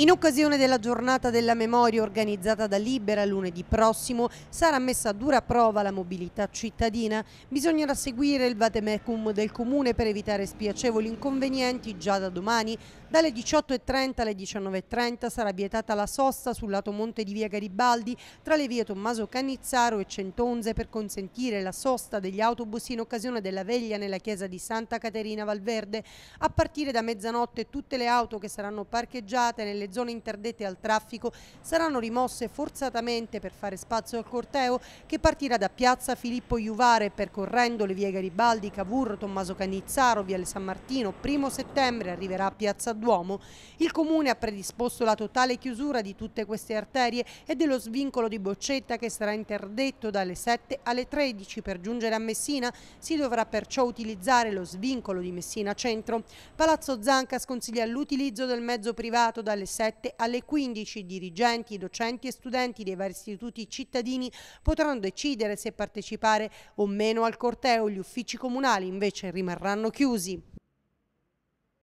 In occasione della giornata della memoria organizzata da Libera lunedì prossimo sarà messa a dura prova la mobilità cittadina. Bisognerà seguire il vatemecum del comune per evitare spiacevoli inconvenienti già da domani. Dalle 18.30 alle 19.30 sarà vietata la sosta sul lato monte di via Garibaldi tra le vie Tommaso Cannizzaro e Centonze per consentire la sosta degli autobus in occasione della veglia nella chiesa di Santa Caterina Valverde. A partire da mezzanotte tutte le auto che saranno parcheggiate nelle le zone interdette al traffico saranno rimosse forzatamente per fare spazio al corteo che partirà da piazza Filippo Iuvare percorrendo le vie Garibaldi, Cavour, Tommaso Canizzaro, Viale San Martino. Primo settembre arriverà a piazza Duomo. Il comune ha predisposto la totale chiusura di tutte queste arterie e dello svincolo di Boccetta che sarà interdetto dalle 7 alle 13 per giungere a Messina si dovrà perciò utilizzare lo svincolo di Messina Centro. Palazzo Zanca sconsiglia l'utilizzo del mezzo privato dalle 7 2017 alle 15 dirigenti, docenti e studenti dei vari istituti cittadini potranno decidere se partecipare o meno al corteo, gli uffici comunali invece rimarranno chiusi.